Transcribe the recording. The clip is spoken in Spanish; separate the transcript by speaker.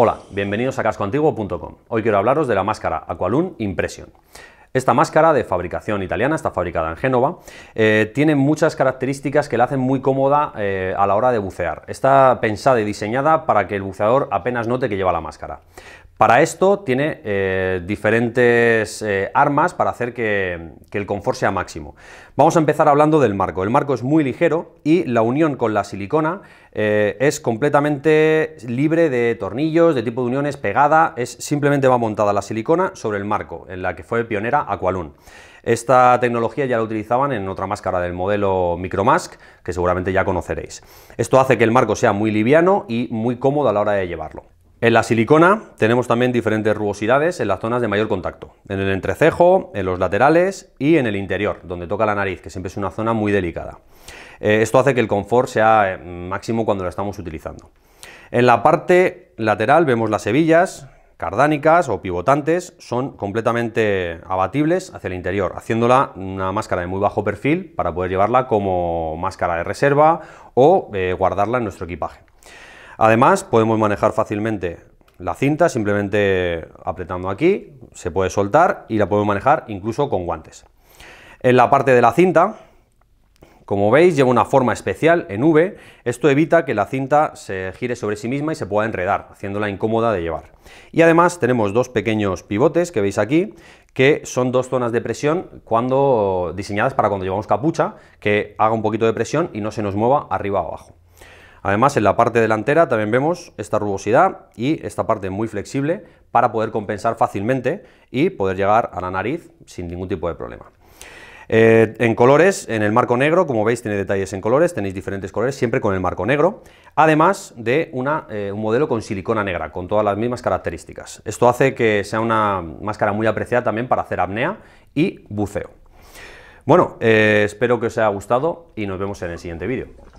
Speaker 1: Hola, bienvenidos a cascoantiguo.com. Hoy quiero hablaros de la máscara Aqualun Impression. Esta máscara de fabricación italiana, está fabricada en Génova, eh, tiene muchas características que la hacen muy cómoda eh, a la hora de bucear. Está pensada y diseñada para que el buceador apenas note que lleva la máscara. Para esto tiene eh, diferentes eh, armas para hacer que, el confort sea máximo. Vamos a empezar hablando del marco. El marco es muy ligero y la unión con la silicona eh, es completamente libre de tornillos, de tipo de uniones, pegada, es, simplemente va montada la silicona sobre el marco, en la que fue pionera Aqualun. Esta tecnología ya la utilizaban en otra máscara del modelo Micromask, que seguramente ya conoceréis. Esto hace que el marco sea muy liviano y muy cómodo a la hora de llevarlo. En la silicona tenemos también diferentes rugosidades en las zonas de mayor contacto, en el entrecejo, en los laterales y en el interior, donde toca la nariz, que siempre es una zona muy delicada. Eh, esto hace que el confort sea eh, máximo cuando la estamos utilizando. En la parte lateral vemos las hebillas, cardánicas o pivotantes, son completamente abatibles hacia el interior, haciéndola una máscara de muy bajo perfil para poder llevarla como máscara de reserva o eh, guardarla en nuestro equipaje. Además, podemos manejar fácilmente la cinta simplemente apretando aquí, se puede soltar y la podemos manejar incluso con guantes. En la parte de la cinta, como veis, lleva una forma especial en V. Esto evita que la cinta se gire sobre sí misma y se pueda enredar, haciéndola incómoda de llevar. Y además tenemos dos pequeños pivotes que veis aquí, que son dos zonas de presión cuando diseñadas para cuando llevamos capucha, que haga un poquito de presión y no se nos mueva arriba o abajo. Además, en la parte delantera también vemos esta rugosidad y esta parte muy flexible para poder compensar fácilmente y poder llegar a la nariz sin ningún tipo de problema. Eh, en colores, en el marco negro, como veis, tiene detalles en colores, tenéis diferentes colores, siempre con el marco negro, además de eh, un modelo con silicona negra, con todas las mismas características. Esto hace que sea una máscara muy apreciada también para hacer apnea y buceo. Bueno, eh, espero que os haya gustado y nos vemos en el siguiente vídeo.